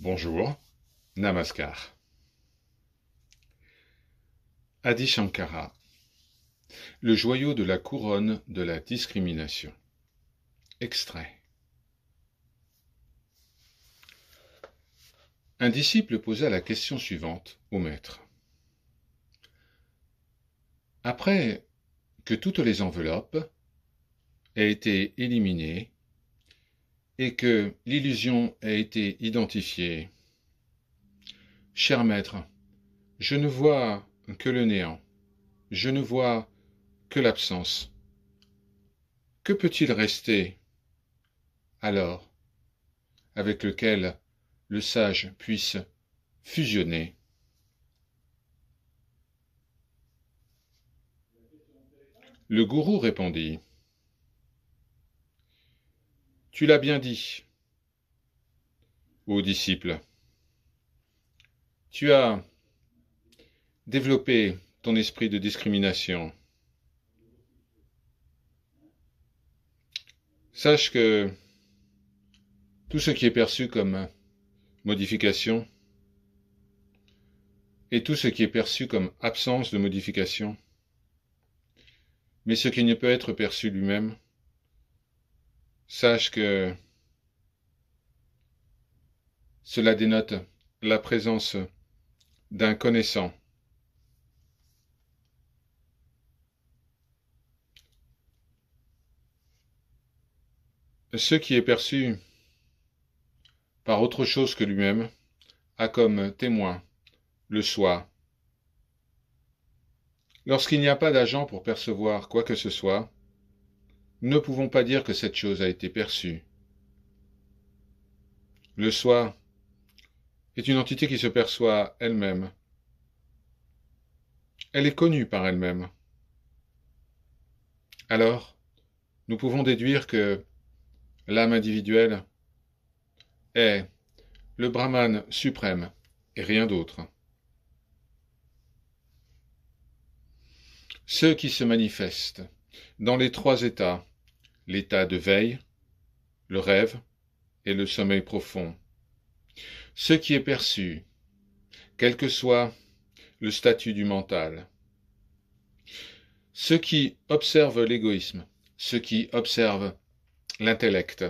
Bonjour, Namaskar. Adi Shankara, le joyau de la couronne de la discrimination. Extrait. Un disciple posa la question suivante au maître. Après que toutes les enveloppes aient été éliminées, et que l'illusion a été identifiée. Cher maître, je ne vois que le néant, je ne vois que l'absence. Que peut-il rester alors avec lequel le sage puisse fusionner Le gourou répondit tu l'as bien dit ô disciples. Tu as développé ton esprit de discrimination. Sache que tout ce qui est perçu comme modification et tout ce qui est perçu comme absence de modification, mais ce qui ne peut être perçu lui-même, Sache que cela dénote la présence d'un connaissant. Ce qui est perçu par autre chose que lui-même a comme témoin le soi. Lorsqu'il n'y a pas d'agent pour percevoir quoi que ce soit, ne pouvons pas dire que cette chose a été perçue. Le soi est une entité qui se perçoit elle-même. Elle est connue par elle-même. Alors, nous pouvons déduire que l'âme individuelle est le Brahman suprême et rien d'autre. Ceux qui se manifestent dans les trois états l'état de veille, le rêve et le sommeil profond. Ce qui est perçu, quel que soit le statut du mental. Ceux qui observent l'égoïsme, ceux qui observent l'intellect,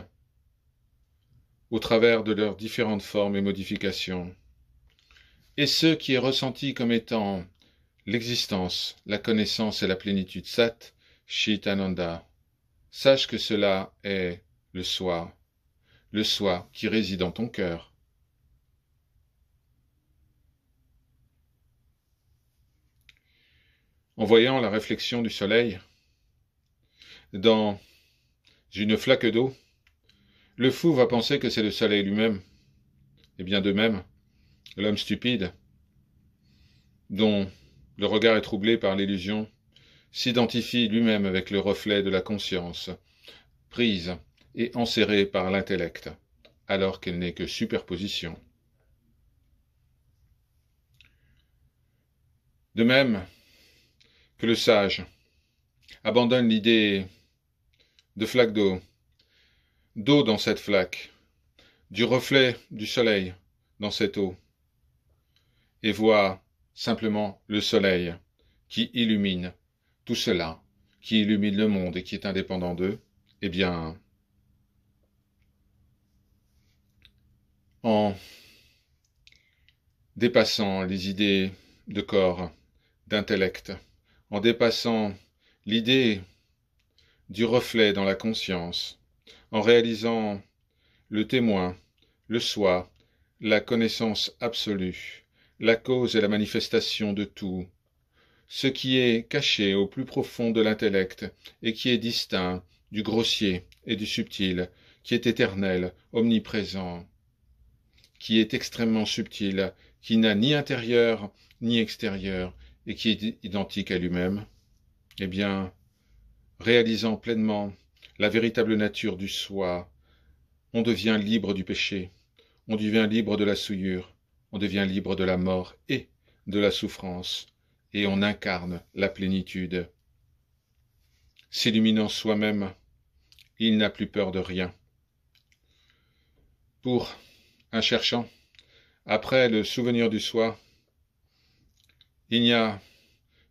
au travers de leurs différentes formes et modifications, et ce qui est ressenti comme étant l'existence, la connaissance et la plénitude, Sat, ananda. Sache que cela est le soi, le soi qui réside dans ton cœur. En voyant la réflexion du soleil dans une flaque d'eau, le fou va penser que c'est le soleil lui-même. Et bien de même, l'homme stupide, dont le regard est troublé par l'illusion s'identifie lui-même avec le reflet de la conscience, prise et enserrée par l'intellect, alors qu'elle n'est que superposition. De même que le sage abandonne l'idée de flaque d'eau, d'eau dans cette flaque, du reflet du soleil dans cette eau, et voit simplement le soleil qui illumine tout cela, qui illumine le monde et qui est indépendant d'eux, eh bien, en dépassant les idées de corps, d'intellect, en dépassant l'idée du reflet dans la conscience, en réalisant le témoin, le soi, la connaissance absolue, la cause et la manifestation de tout, ce qui est caché au plus profond de l'intellect, et qui est distinct du grossier et du subtil, qui est éternel, omniprésent, qui est extrêmement subtil, qui n'a ni intérieur ni extérieur, et qui est identique à lui-même, eh bien, réalisant pleinement la véritable nature du soi, on devient libre du péché, on devient libre de la souillure, on devient libre de la mort et de la souffrance, et on incarne la plénitude. S'illuminant soi-même, il n'a plus peur de rien. Pour un cherchant, après le souvenir du soi, il n'y a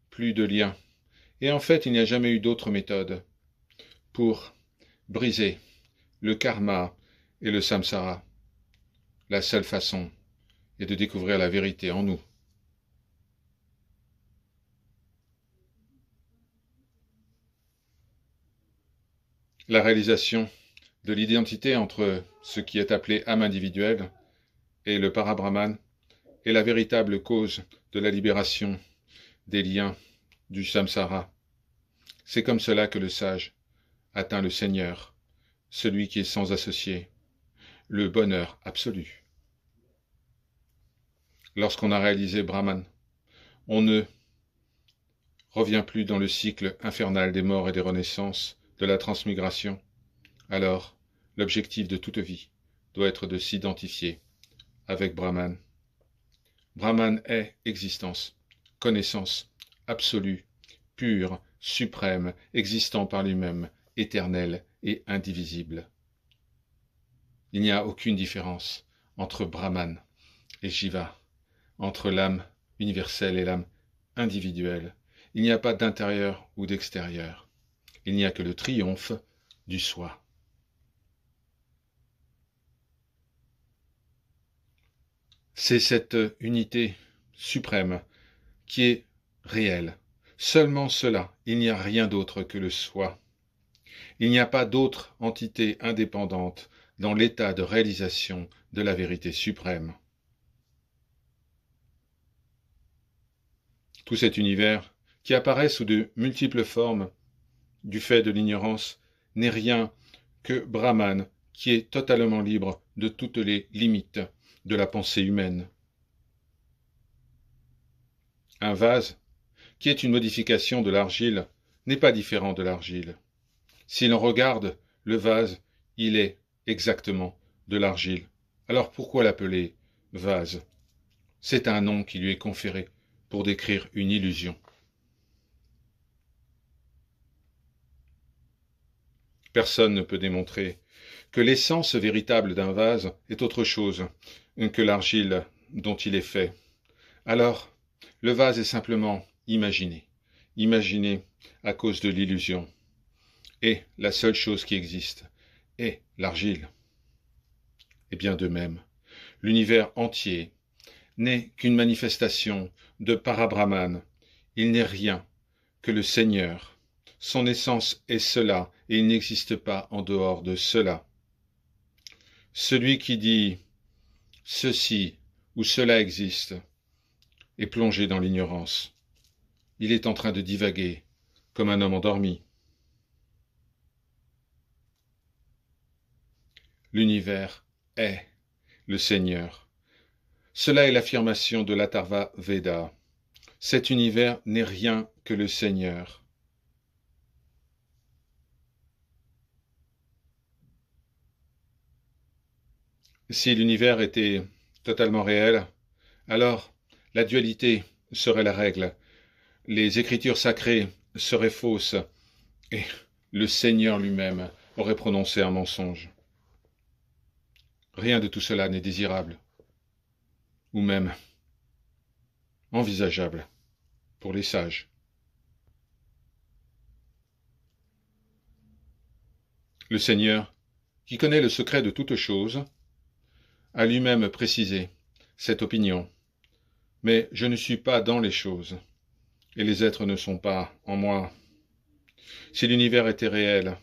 plus de lien. Et en fait, il n'y a jamais eu d'autre méthode pour briser le karma et le samsara. La seule façon est de découvrir la vérité en nous. la réalisation de l'identité entre ce qui est appelé âme individuelle et le parabrahman est la véritable cause de la libération des liens du samsara. C'est comme cela que le sage atteint le Seigneur, celui qui est sans associé, le bonheur absolu. Lorsqu'on a réalisé Brahman, on ne revient plus dans le cycle infernal des morts et des renaissances, de la transmigration, alors l'objectif de toute vie doit être de s'identifier avec Brahman. Brahman est existence, connaissance absolue, pure, suprême, existant par lui-même, éternel et indivisible. Il n'y a aucune différence entre Brahman et Jiva, entre l'âme universelle et l'âme individuelle. Il n'y a pas d'intérieur ou d'extérieur il n'y a que le triomphe du soi. C'est cette unité suprême qui est réelle. Seulement cela, il n'y a rien d'autre que le soi. Il n'y a pas d'autre entité indépendante dans l'état de réalisation de la vérité suprême. Tout cet univers, qui apparaît sous de multiples formes, du fait de l'ignorance n'est rien que Brahman, qui est totalement libre de toutes les limites de la pensée humaine. Un vase, qui est une modification de l'argile, n'est pas différent de l'argile. Si l'on regarde le vase, il est exactement de l'argile. Alors pourquoi l'appeler vase C'est un nom qui lui est conféré pour décrire une illusion. personne ne peut démontrer, que l'essence véritable d'un vase est autre chose que l'argile dont il est fait. Alors, le vase est simplement imaginé, imaginé à cause de l'illusion. Et la seule chose qui existe est l'argile. Et bien de même, l'univers entier n'est qu'une manifestation de Parabrahman. Il n'est rien que le Seigneur. Son essence est cela, et il n'existe pas en dehors de cela. Celui qui dit ceci ou cela existe est plongé dans l'ignorance. Il est en train de divaguer comme un homme endormi. L'univers est le Seigneur. Cela est l'affirmation de l'Atharva Veda. Cet univers n'est rien que le Seigneur. Si l'univers était totalement réel, alors la dualité serait la règle, les écritures sacrées seraient fausses, et le Seigneur lui-même aurait prononcé un mensonge. Rien de tout cela n'est désirable, ou même envisageable pour les sages. Le Seigneur, qui connaît le secret de toutes choses, à lui-même préciser cette opinion. Mais je ne suis pas dans les choses, et les êtres ne sont pas en moi. Si l'univers était réel,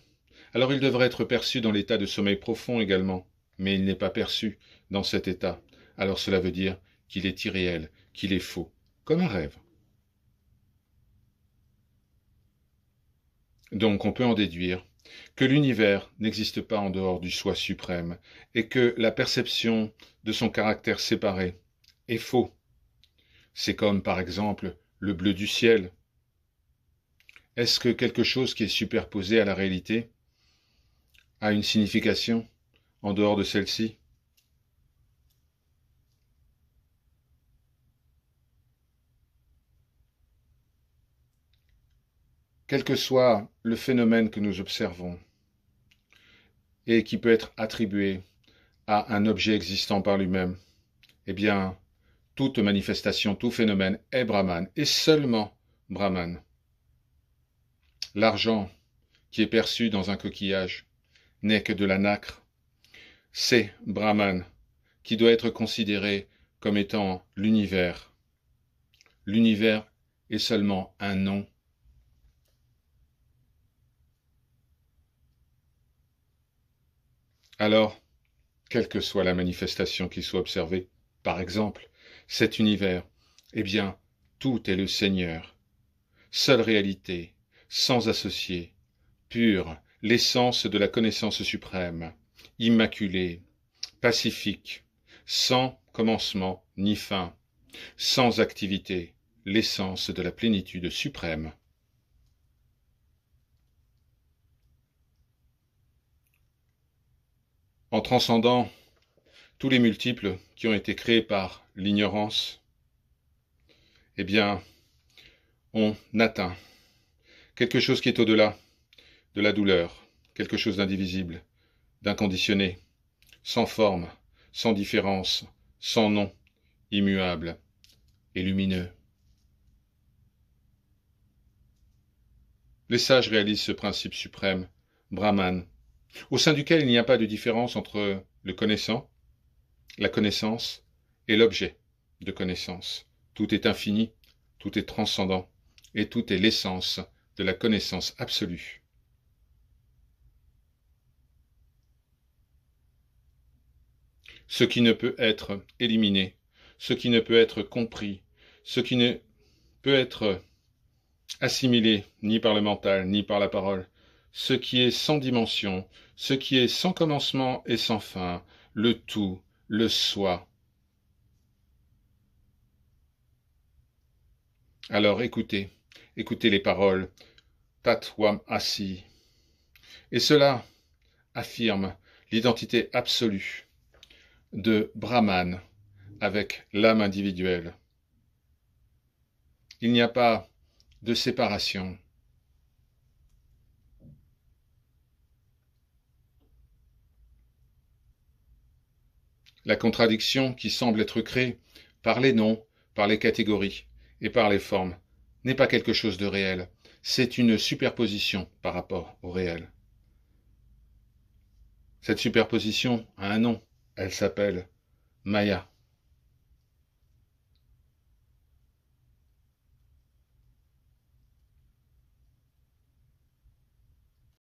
alors il devrait être perçu dans l'état de sommeil profond également, mais il n'est pas perçu dans cet état, alors cela veut dire qu'il est irréel, qu'il est faux, comme un rêve. Donc on peut en déduire que l'univers n'existe pas en dehors du soi suprême et que la perception de son caractère séparé est faux. C'est comme, par exemple, le bleu du ciel. Est-ce que quelque chose qui est superposé à la réalité a une signification en dehors de celle-ci quel que soit le phénomène que nous observons et qui peut être attribué à un objet existant par lui-même, eh bien, toute manifestation, tout phénomène est Brahman, et seulement Brahman. L'argent qui est perçu dans un coquillage n'est que de la nacre. C'est Brahman qui doit être considéré comme étant l'univers. L'univers est seulement un nom Alors, quelle que soit la manifestation qui soit observée, par exemple, cet univers, eh bien, tout est le Seigneur. Seule réalité, sans associé, pure, l'essence de la connaissance suprême, immaculée, pacifique, sans commencement ni fin, sans activité, l'essence de la plénitude suprême. en transcendant tous les multiples qui ont été créés par l'ignorance, eh bien, on atteint quelque chose qui est au-delà de la douleur, quelque chose d'indivisible, d'inconditionné, sans forme, sans différence, sans nom, immuable et lumineux. Les sages réalisent ce principe suprême, Brahman, au sein duquel il n'y a pas de différence entre le connaissant, la connaissance et l'objet de connaissance. Tout est infini, tout est transcendant, et tout est l'essence de la connaissance absolue. Ce qui ne peut être éliminé, ce qui ne peut être compris, ce qui ne peut être assimilé ni par le mental, ni par la parole, ce qui est sans dimension, ce qui est sans commencement et sans fin, le tout, le soi. Alors écoutez, écoutez les paroles. Tatwam Asi, Et cela affirme l'identité absolue de Brahman avec l'âme individuelle. Il n'y a pas de séparation. la contradiction qui semble être créée par les noms, par les catégories et par les formes n'est pas quelque chose de réel, c'est une superposition par rapport au réel. Cette superposition a un nom, elle s'appelle Maya.